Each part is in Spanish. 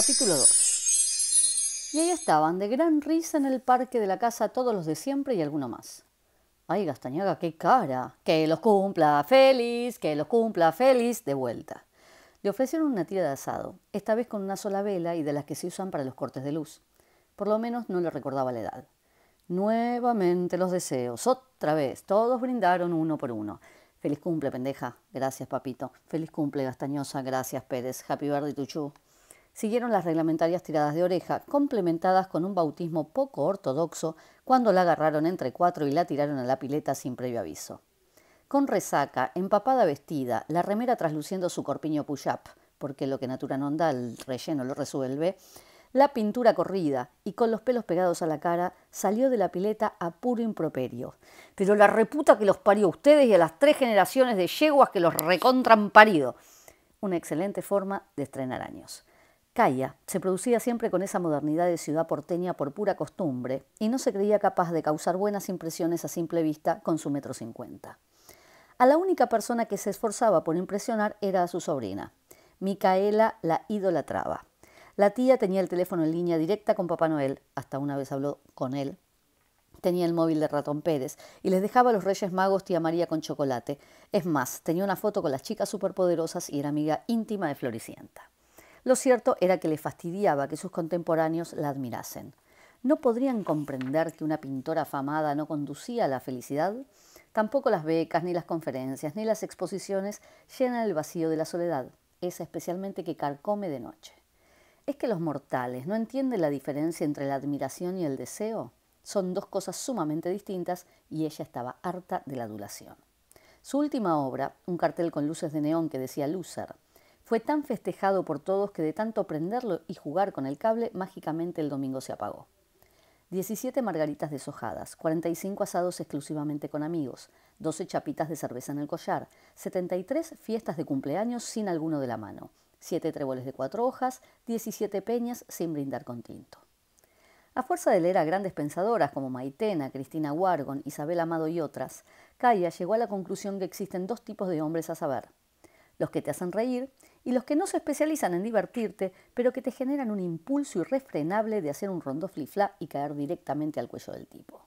Capítulo 2. Y ahí estaban, de gran risa en el parque de la casa, todos los de siempre y alguno más. Ay, Gastañaga, qué cara. Que los cumpla feliz, que los cumpla feliz, de vuelta. Le ofrecieron una tira de asado, esta vez con una sola vela y de las que se usan para los cortes de luz. Por lo menos no le recordaba la edad. Nuevamente los deseos, otra vez, todos brindaron uno por uno. Feliz cumple, pendeja. Gracias, papito. Feliz cumple, Gastañosa. Gracias, Pérez. Happy birthday, Tuchú siguieron las reglamentarias tiradas de oreja, complementadas con un bautismo poco ortodoxo cuando la agarraron entre cuatro y la tiraron a la pileta sin previo aviso. Con resaca, empapada vestida, la remera trasluciendo su corpiño push-up, porque lo que Natura no da, el relleno lo resuelve, la pintura corrida y con los pelos pegados a la cara, salió de la pileta a puro improperio. Pero la reputa que los parió a ustedes y a las tres generaciones de yeguas que los recontran parido. Una excelente forma de estrenar años. Vizcaya se producía siempre con esa modernidad de ciudad porteña por pura costumbre y no se creía capaz de causar buenas impresiones a simple vista con su metro cincuenta. A la única persona que se esforzaba por impresionar era a su sobrina. Micaela la idolatraba. La tía tenía el teléfono en línea directa con Papá Noel, hasta una vez habló con él. Tenía el móvil de Ratón Pérez y les dejaba a los Reyes Magos tía María con chocolate. Es más, tenía una foto con las chicas superpoderosas y era amiga íntima de Floricienta. Lo cierto era que le fastidiaba que sus contemporáneos la admirasen. ¿No podrían comprender que una pintora afamada no conducía a la felicidad? Tampoco las becas, ni las conferencias, ni las exposiciones llenan el vacío de la soledad, esa especialmente que carcome de noche. ¿Es que los mortales no entienden la diferencia entre la admiración y el deseo? Son dos cosas sumamente distintas y ella estaba harta de la adulación. Su última obra, un cartel con luces de neón que decía Lúcer, fue tan festejado por todos que de tanto prenderlo y jugar con el cable, mágicamente el domingo se apagó. 17 margaritas deshojadas, 45 asados exclusivamente con amigos, 12 chapitas de cerveza en el collar, 73 fiestas de cumpleaños sin alguno de la mano, 7 tréboles de cuatro hojas, 17 peñas sin brindar con tinto. A fuerza de leer a grandes pensadoras como Maitena, Cristina Wargon, Isabel Amado y otras, Kaya llegó a la conclusión que existen dos tipos de hombres a saber, los que te hacen reír y los que no se especializan en divertirte, pero que te generan un impulso irrefrenable de hacer un rondo flifla y caer directamente al cuello del tipo.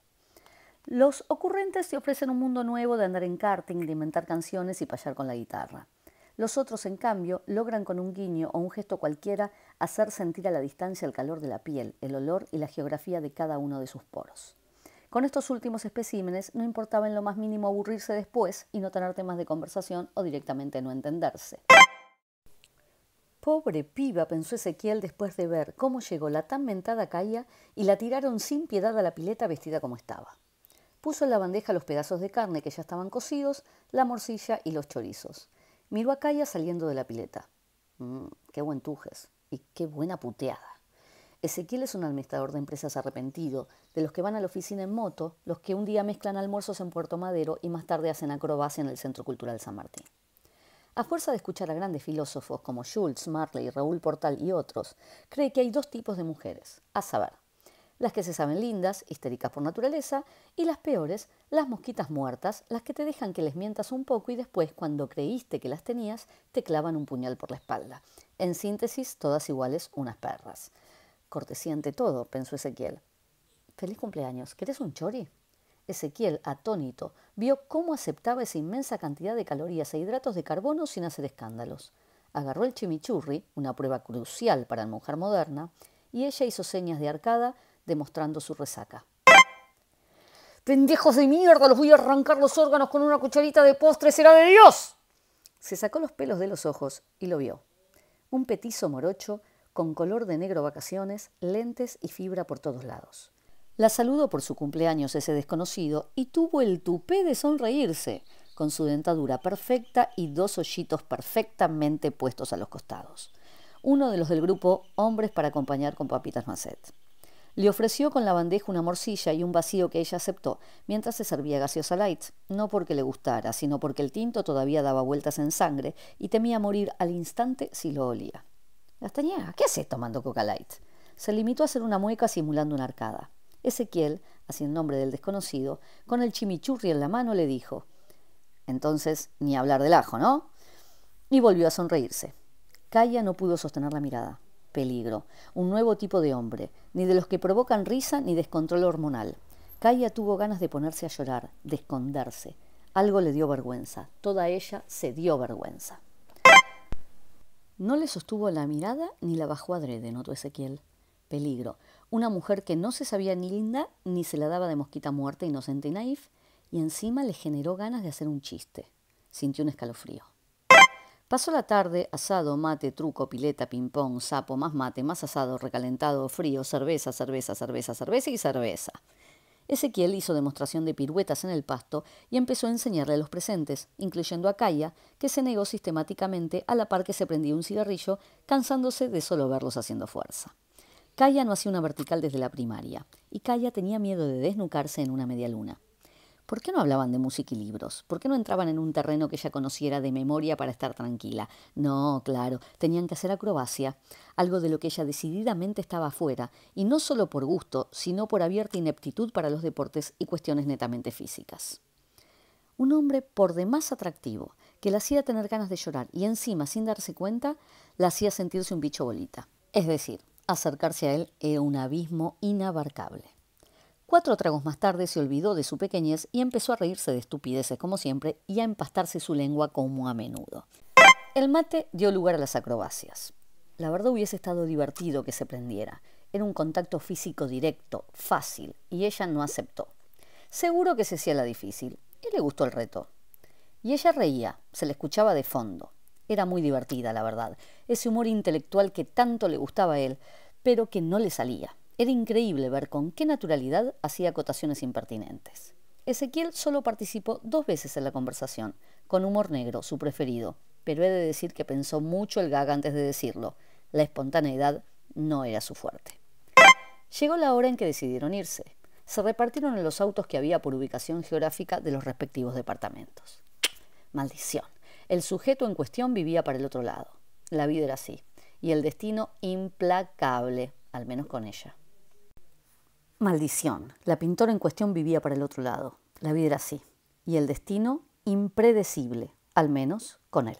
Los ocurrentes te ofrecen un mundo nuevo de andar en karting, de inventar canciones y payar con la guitarra. Los otros, en cambio, logran con un guiño o un gesto cualquiera hacer sentir a la distancia el calor de la piel, el olor y la geografía de cada uno de sus poros. Con estos últimos especímenes no importaba en lo más mínimo aburrirse después y no tener temas de conversación o directamente no entenderse. Pobre piba, pensó Ezequiel después de ver cómo llegó la tan mentada Calla y la tiraron sin piedad a la pileta vestida como estaba. Puso en la bandeja los pedazos de carne que ya estaban cocidos, la morcilla y los chorizos. Miró a Calla saliendo de la pileta. Mm, qué buen tujes y qué buena puteada. Ezequiel es un administrador de empresas arrepentido, de los que van a la oficina en moto, los que un día mezclan almuerzos en Puerto Madero y más tarde hacen acrobacia en el Centro Cultural San Martín. A fuerza de escuchar a grandes filósofos como Schultz, Marley, Raúl Portal y otros, cree que hay dos tipos de mujeres, a saber, las que se saben lindas, histéricas por naturaleza, y las peores, las mosquitas muertas, las que te dejan que les mientas un poco y después, cuando creíste que las tenías, te clavan un puñal por la espalda. En síntesis, todas iguales, unas perras. Cortesía ante todo, pensó Ezequiel. Feliz cumpleaños. ¿Querés un chori? Ezequiel, atónito, vio cómo aceptaba esa inmensa cantidad de calorías e hidratos de carbono sin hacer escándalos. Agarró el chimichurri, una prueba crucial para la mujer moderna, y ella hizo señas de arcada demostrando su resaca. ¡Pendejos de mierda! Los voy a arrancar los órganos con una cucharita de postre, será de Dios. Se sacó los pelos de los ojos y lo vio. Un petizo morocho con color de negro vacaciones, lentes y fibra por todos lados. La saludó por su cumpleaños ese desconocido y tuvo el tupé de sonreírse, con su dentadura perfecta y dos hoyitos perfectamente puestos a los costados. Uno de los del grupo Hombres para acompañar con papitas Macet. Le ofreció con la bandeja una morcilla y un vacío que ella aceptó, mientras se servía gaseosa light, no porque le gustara, sino porque el tinto todavía daba vueltas en sangre y temía morir al instante si lo olía. tenía ¿qué haces tomando coca light? Se limitó a hacer una mueca simulando una arcada. Ezequiel, así en nombre del desconocido, con el chimichurri en la mano le dijo, entonces ni hablar del ajo, ¿no? Y volvió a sonreírse. Calla no pudo sostener la mirada. Peligro, un nuevo tipo de hombre, ni de los que provocan risa ni descontrol hormonal. Kaya tuvo ganas de ponerse a llorar, de esconderse. Algo le dio vergüenza, toda ella se dio vergüenza. No le sostuvo la mirada ni la bajó adrede, notó Ezequiel. Peligro. Una mujer que no se sabía ni linda, ni se la daba de mosquita muerta, inocente y naif, y encima le generó ganas de hacer un chiste. Sintió un escalofrío. Pasó la tarde, asado, mate, truco, pileta, ping-pong, sapo, más mate, más asado, recalentado, frío, cerveza, cerveza, cerveza, cerveza y cerveza. Ezequiel hizo demostración de piruetas en el pasto y empezó a enseñarle a los presentes, incluyendo a Kaya, que se negó sistemáticamente a la par que se prendía un cigarrillo, cansándose de solo verlos haciendo fuerza. Kaya no hacía una vertical desde la primaria, y Kaya tenía miedo de desnucarse en una media luna. ¿Por qué no hablaban de música y libros? ¿Por qué no entraban en un terreno que ella conociera de memoria para estar tranquila? No, claro, tenían que hacer acrobacia, algo de lo que ella decididamente estaba afuera, y no solo por gusto, sino por abierta ineptitud para los deportes y cuestiones netamente físicas. Un hombre por demás atractivo, que la hacía tener ganas de llorar y encima, sin darse cuenta, la hacía sentirse un bicho bolita. Es decir, Acercarse a él era un abismo inabarcable. Cuatro tragos más tarde se olvidó de su pequeñez y empezó a reírse de estupideces como siempre y a empastarse su lengua como a menudo. El mate dio lugar a las acrobacias. La verdad hubiese estado divertido que se prendiera. Era un contacto físico directo, fácil, y ella no aceptó. Seguro que se hacía la difícil, y le gustó el reto. Y ella reía, se le escuchaba de fondo. Era muy divertida, la verdad, ese humor intelectual que tanto le gustaba a él, pero que no le salía. Era increíble ver con qué naturalidad hacía acotaciones impertinentes. Ezequiel solo participó dos veces en la conversación, con humor negro, su preferido, pero he de decir que pensó mucho el gag antes de decirlo. La espontaneidad no era su fuerte. Llegó la hora en que decidieron irse. Se repartieron en los autos que había por ubicación geográfica de los respectivos departamentos. Maldición. El sujeto en cuestión vivía para el otro lado. La vida era así y el destino implacable, al menos con ella. Maldición. La pintora en cuestión vivía para el otro lado. La vida era así. Y el destino impredecible, al menos con él.